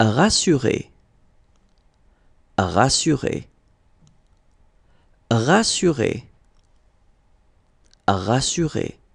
rassurer, rassurer, rassurer, rassurer.